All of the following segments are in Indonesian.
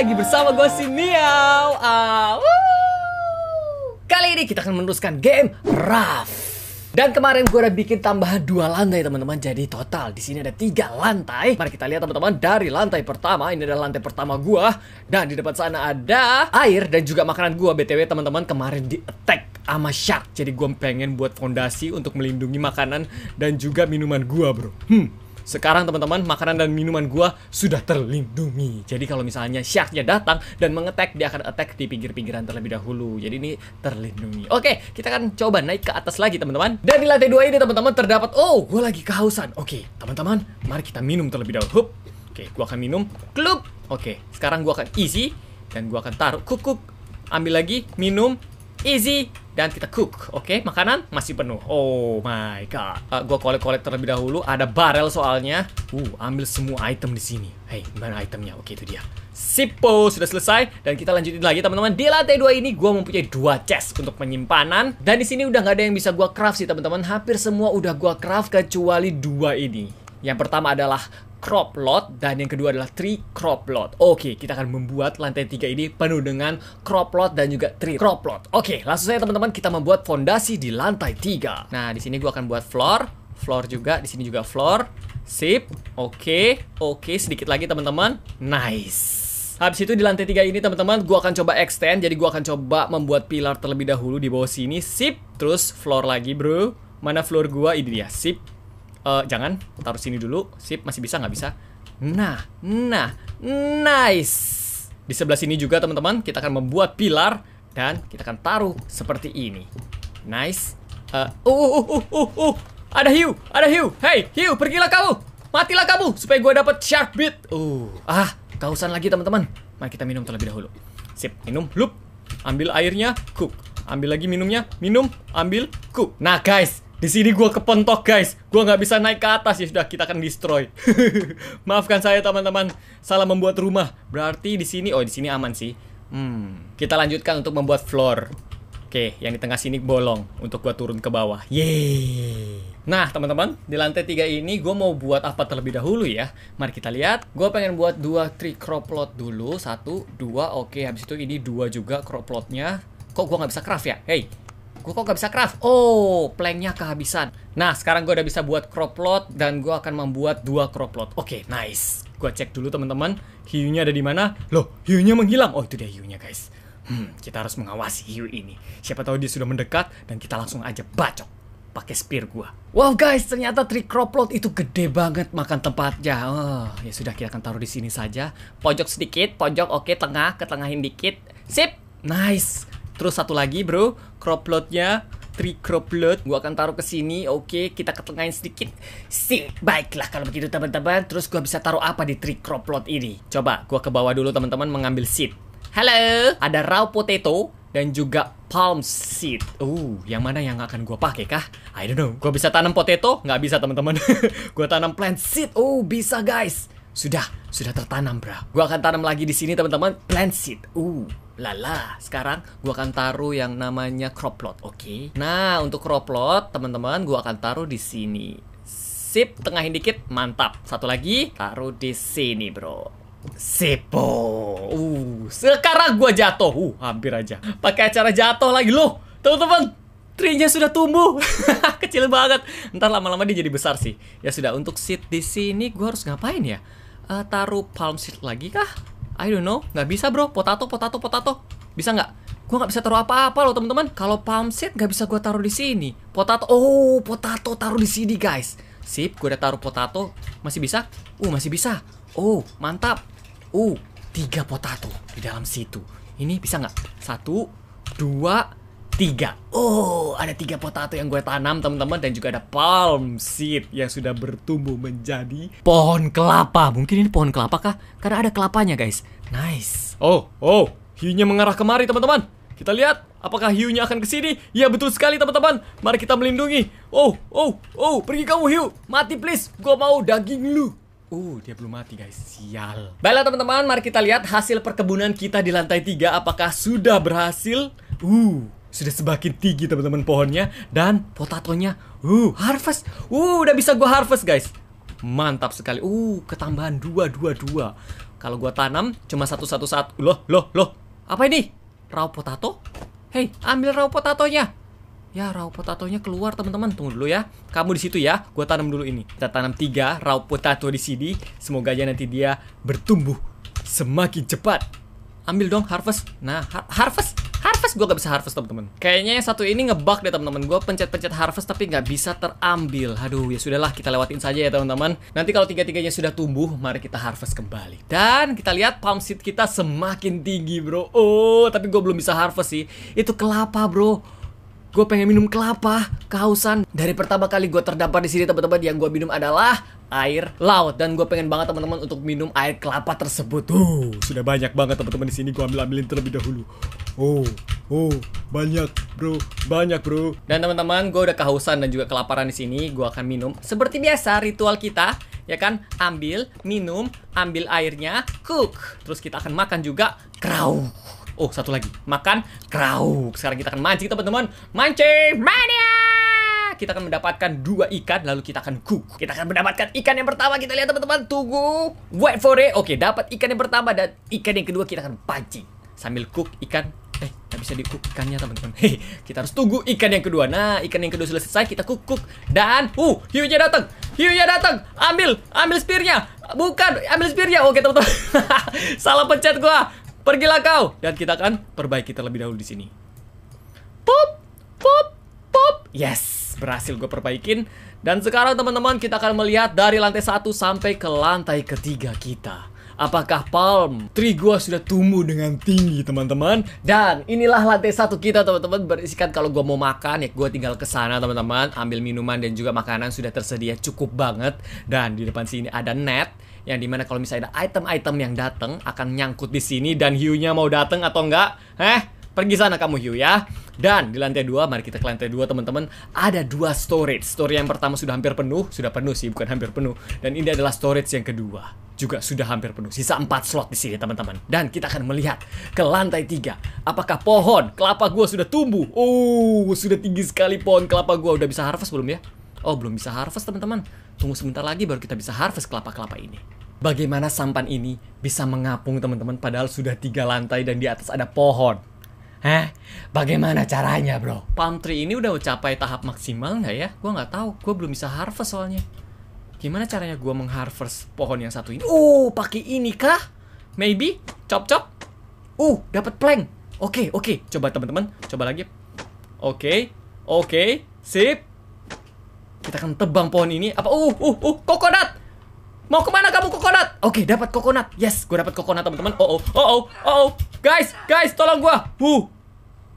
lagi bersama gue si Miao. Ah, Kali ini kita akan meneruskan game Raft. Dan kemarin gue udah bikin tambahan dua lantai teman-teman. Jadi total di sini ada tiga lantai. Mari kita lihat teman-teman dari lantai pertama. Ini adalah lantai pertama gue. Dan di depan sana ada air dan juga makanan gue. BTW teman-teman kemarin di attack sama shark. Jadi gue pengen buat fondasi untuk melindungi makanan dan juga minuman gue bro. Hmm. Sekarang teman-teman, makanan dan minuman gua sudah terlindungi. Jadi kalau misalnya syaknya datang dan mengetek, dia akan attack di pinggir-pinggiran terlebih dahulu. Jadi ini terlindungi. Oke, kita akan coba naik ke atas lagi teman-teman. Dan di lantai dua ini teman-teman terdapat, oh gua lagi kehausan. Oke, teman-teman, mari kita minum terlebih dahulu. Hup. Oke, gua akan minum. Klub. Oke, sekarang gua akan isi dan gua akan taruh kukuk. Ambil lagi, minum, isi, dan kita cook. Oke, okay? makanan masih penuh. Oh my god. Uh, gua kolek-kolek terlebih dahulu. Ada barel soalnya. Uh, ambil semua item di sini. Hey, mana itemnya? Oke, okay, itu dia. Sipo sudah selesai dan kita lanjutin lagi teman-teman di lantai dua ini gua mempunyai dua chest untuk penyimpanan dan di sini udah nggak ada yang bisa gua craft sih teman-teman hampir semua udah gua craft kecuali dua ini yang pertama adalah crop lot dan yang kedua adalah tree crop lot. Oke, kita akan membuat lantai tiga ini penuh dengan crop lot dan juga tree crop lot. Oke, langsung saja teman-teman kita membuat fondasi di lantai tiga. Nah, di sini gua akan buat floor, floor juga, di sini juga floor. Sip. Oke, oke sedikit lagi teman-teman. Nice. Habis itu di lantai tiga ini teman-teman gua akan coba extend jadi gua akan coba membuat pilar terlebih dahulu di bawah sini. Sip. Terus floor lagi, Bro. Mana floor gua? Ini dia. Sip uh, jangan taruh sini dulu sip masih bisa nggak bisa nah nah nice di sebelah sini juga teman-teman kita akan membuat pilar dan kita akan taruh seperti ini nice eh, uh, uh, uh, uh, uh, uh. ada hiu ada hiu hey hiu pergilah kamu matilah kamu supaya gue dapat shark bit uh ah kausan lagi teman-teman mari kita minum terlebih dahulu sip minum lup ambil airnya cook ambil lagi minumnya minum ambil cook nah guys di sini gua kepentok guys. Gua nggak bisa naik ke atas ya sudah kita akan destroy. Maafkan saya teman-teman. Salah membuat rumah. Berarti di sini oh di sini aman sih. Hmm, kita lanjutkan untuk membuat floor. Oke, yang di tengah sini bolong untuk gua turun ke bawah. Yeay. Nah, teman-teman, di lantai tiga ini gue mau buat apa terlebih dahulu ya? Mari kita lihat. Gue pengen buat dua tree crop plot dulu. Satu, dua, oke. Habis itu ini dua juga crop plotnya Kok gue nggak bisa craft ya? Hey, Gue kok gak bisa craft? Oh, planknya kehabisan. Nah, sekarang gue udah bisa buat crop lot dan gue akan membuat dua crop lot. Oke, okay, nice. Gue cek dulu teman-teman, hiunya ada di mana? Loh, hiunya menghilang. Oh, itu dia hiunya, guys. Hmm, kita harus mengawasi hiu ini. Siapa tahu dia sudah mendekat dan kita langsung aja bacok pakai spear gua. Wow guys, ternyata trik crop lot itu gede banget makan tempatnya. Oh, ya sudah kita akan taruh di sini saja. Pojok sedikit, pojok oke, okay, tengah, tengahin dikit. Sip. Nice. Terus satu lagi bro, crop loadnya Tri crop load gua akan taruh ke sini. Oke, okay, kita ketengahin sedikit. Si, baiklah kalau begitu teman-teman. Terus gua bisa taruh apa di tri crop load ini? Coba gua ke bawah dulu teman-teman mengambil seed. Halo, ada raw potato dan juga palm seed. Uh, yang mana yang akan gue pakai kah? I don't know. Gue bisa tanam potato? Gak bisa teman-teman. gue tanam plant seed. Oh, uh, bisa guys. Sudah, sudah tertanam, bro, Gua akan tanam lagi di sini, teman-teman. Plant seed. Uh, lala. Sekarang gua akan taruh yang namanya crop plot, oke? Okay? Nah, untuk crop plot, teman-teman, gua akan taruh di sini. Sip, tengahin dikit, mantap. Satu lagi, taruh di sini, bro. Sepo. Uh, sekarang gua jatuh. Uh, hampir aja. Pakai acara jatuh lagi loh. Teman-teman, trinya sudah tumbuh kecil banget ntar lama-lama dia jadi besar sih ya sudah untuk seat di sini gue harus ngapain ya uh, taruh palm seed lagi kah? I don't know. Nggak bisa bro. Potato, potato, potato. Bisa nggak? Gue nggak bisa taruh apa-apa loh teman-teman. Kalau palm seed nggak bisa gue taruh di sini. Potato. Oh, potato taruh di sini guys. Sip, gue udah taruh potato. Masih bisa? Uh, masih bisa. Oh, mantap. Uh, tiga potato di dalam situ. Ini bisa nggak? Satu, dua, tiga. Oh, ada tiga potato yang gue tanam teman-teman dan juga ada palm seed yang sudah bertumbuh menjadi pohon kelapa. Mungkin ini pohon kelapa kah? Karena ada kelapanya guys. Nice. Oh, oh, hiunya mengarah kemari teman-teman. Kita lihat apakah hiunya akan ke sini. Ya betul sekali teman-teman. Mari kita melindungi. Oh, oh, oh, pergi kamu hiu. Mati please. Gue mau daging lu. Uh, dia belum mati guys, sial Baiklah teman-teman, mari kita lihat hasil perkebunan kita di lantai 3 Apakah sudah berhasil? Uh, sudah semakin tinggi teman-teman pohonnya dan potatonya uh harvest uh udah bisa gua harvest guys mantap sekali uh ketambahan dua dua dua kalau gua tanam cuma satu satu satu loh loh loh apa ini raw potato hey ambil raw potatonya ya raw potatonya keluar teman-teman tunggu dulu ya kamu di situ ya gua tanam dulu ini kita tanam tiga raw potato di sini semoga aja nanti dia bertumbuh semakin cepat ambil dong harvest nah har harvest Harvest gue gak bisa harvest temen-temen. Kayaknya yang satu ini ngebug deh temen-temen. Gue pencet-pencet harvest tapi gak bisa terambil. Aduh ya sudahlah kita lewatin saja ya teman-teman. Nanti kalau tiga-tiganya sudah tumbuh, mari kita harvest kembali. Dan kita lihat palm seed kita semakin tinggi bro. Oh tapi gue belum bisa harvest sih. Itu kelapa bro. Gue pengen minum kelapa, kehausan. Dari pertama kali gue terdampar di sini teman-teman yang gue minum adalah air laut dan gue pengen banget teman-teman untuk minum air kelapa tersebut. Uh, sudah banyak banget teman-teman di sini gue ambil ambilin terlebih dahulu. Oh, oh, banyak bro, banyak bro. Dan teman-teman gue udah kehausan dan juga kelaparan di sini. Gue akan minum seperti biasa ritual kita ya kan ambil minum ambil airnya cook terus kita akan makan juga kerau Oh, satu lagi. Makan krauk. Sekarang kita akan mancing, teman-teman. Mancing mania! Kita akan mendapatkan dua ikan, lalu kita akan cook. Kita akan mendapatkan ikan yang pertama. Kita lihat, teman-teman. Tunggu. Wait for it. Oke, dapat ikan yang pertama. Dan ikan yang kedua kita akan pancing. Sambil cook ikan eh nggak bisa dikuk ikannya teman-teman hei kita harus tunggu ikan yang kedua nah ikan yang kedua sudah selesai kita kukuk dan uh hiunya datang hiunya datang ambil ambil spearnya bukan ambil spearnya oke teman-teman salah pencet gua Pergilah kau dan kita akan perbaiki terlebih dahulu di sini. Pop, pop, pop. Yes, berhasil gue perbaikin. Dan sekarang teman-teman kita akan melihat dari lantai 1 sampai ke lantai ketiga kita. Apakah palm tree gua sudah tumbuh dengan tinggi teman-teman? Dan inilah lantai satu kita teman-teman berisikan kalau gua mau makan ya gua tinggal ke sana teman-teman ambil minuman dan juga makanan sudah tersedia cukup banget dan di depan sini ada net yang dimana kalau misalnya ada item-item yang datang akan nyangkut di sini dan hiunya mau datang atau enggak, heh pergi sana kamu hiu ya. Dan di lantai dua mari kita ke lantai dua teman-teman Ada dua storage Storage yang pertama sudah hampir penuh Sudah penuh sih, bukan hampir penuh Dan ini adalah storage yang kedua juga sudah hampir penuh. Sisa empat slot di sini, teman-teman. Dan kita akan melihat ke lantai tiga Apakah pohon kelapa gua sudah tumbuh? Oh, sudah tinggi sekali pohon kelapa gua. Udah bisa harvest belum ya? Oh, belum bisa harvest, teman-teman. Tunggu sebentar lagi baru kita bisa harvest kelapa-kelapa ini. Bagaimana sampan ini bisa mengapung, teman-teman, padahal sudah tiga lantai dan di atas ada pohon? Hah? Bagaimana caranya, bro? Palm tree ini udah mencapai tahap maksimal nggak ya? Gua nggak tahu. gua belum bisa harvest soalnya. Gimana caranya gua mengharvest pohon yang satu ini? Uh, pakai ini kah? Maybe? Chop chop? Uh, dapat plank. Oke, okay, oke. Okay. Coba teman-teman, coba lagi. Oke, okay, oke. Okay. Sip. Kita akan tebang pohon ini. Apa? Uh, uh, uh, kokonat. Mau kemana kamu kokonat? Oke, dapat kokonat. Yes, gue dapat kokonat teman-teman. Oh, oh, oh, oh, oh, guys, guys, tolong gue. Uh,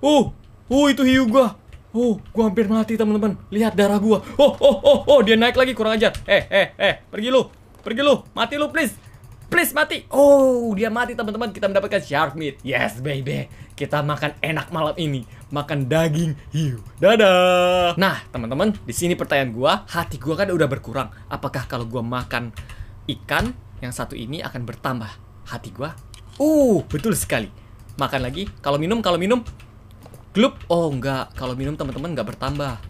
uh, uh, itu hiu gue. Oh, gua hampir mati teman-teman. Lihat darah gua Oh, oh, oh, oh, dia naik lagi kurang ajar. Eh, eh, eh, pergi lu, pergi lu, mati lu please. Please mati. Oh, dia mati teman-teman. Kita mendapatkan shark meat. Yes, baby kita makan enak malam ini, makan daging hiu. Dadah. Nah, teman-teman, di sini pertanyaan gua, hati gua kan udah berkurang. Apakah kalau gua makan ikan yang satu ini akan bertambah hati gua? Uh, betul sekali. Makan lagi. Kalau minum, kalau minum Glup. Oh, enggak. Kalau minum teman-teman enggak bertambah.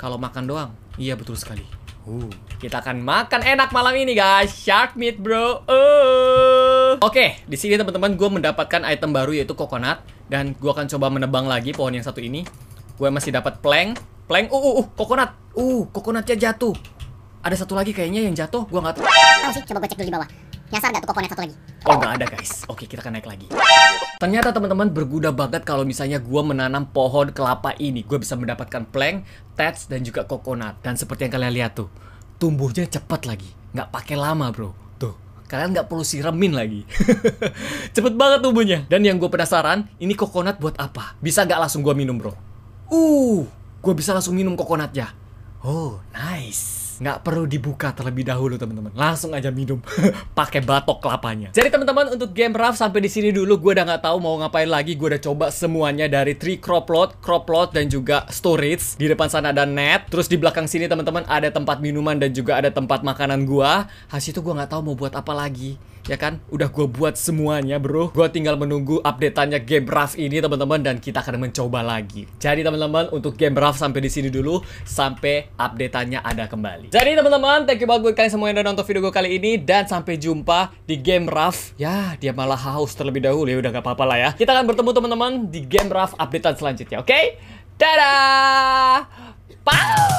Kalau makan doang. Iya, betul sekali. Uh, kita akan makan enak malam ini, guys. Shark meat, bro. Uh. Oke, di sini teman-teman gue mendapatkan item baru yaitu coconut dan gue akan coba menebang lagi pohon yang satu ini. Gue masih dapat plank, plank. Uh, uh, uh, coconut. Uh, coconutnya jatuh. Ada satu lagi kayaknya yang jatuh. Gue nggak tahu. Tahu sih, coba gue cek dulu di bawah. Nyasar gak tuh coconut satu lagi? Oh nggak ada guys. Oke kita akan naik lagi. Ternyata teman-teman berguna banget kalau misalnya gue menanam pohon kelapa ini. Gue bisa mendapatkan plank, tats, dan juga coconut. Dan seperti yang kalian lihat tuh, tumbuhnya cepat lagi. Nggak pakai lama bro kalian nggak perlu siremin lagi. Cepet banget tubuhnya. Dan yang gue penasaran, ini kokonat buat apa? Bisa nggak langsung gue minum bro? Uh, gue bisa langsung minum kokonatnya. Oh, nice nggak perlu dibuka terlebih dahulu teman-teman langsung aja minum pakai batok kelapanya jadi teman-teman untuk game raft sampai di sini dulu gue udah nggak tahu mau ngapain lagi gue udah coba semuanya dari tree crop lot crop lot dan juga storage di depan sana ada net terus di belakang sini teman-teman ada tempat minuman dan juga ada tempat makanan gue hasil itu gue nggak tahu mau buat apa lagi ya kan? Udah gue buat semuanya bro. Gue tinggal menunggu updateannya game Raft ini teman-teman dan kita akan mencoba lagi. Jadi teman-teman untuk game Raft sampai di sini dulu sampai updateannya ada kembali tadi. Jadi teman-teman, thank you banget buat kalian semua yang udah nonton video gue kali ini dan sampai jumpa di game Raf. Ya, dia malah haus terlebih dahulu ya, udah gak apa-apa lah ya. Kita akan bertemu teman-teman di game Raf updatean selanjutnya, oke? Okay? Dadah! Pau!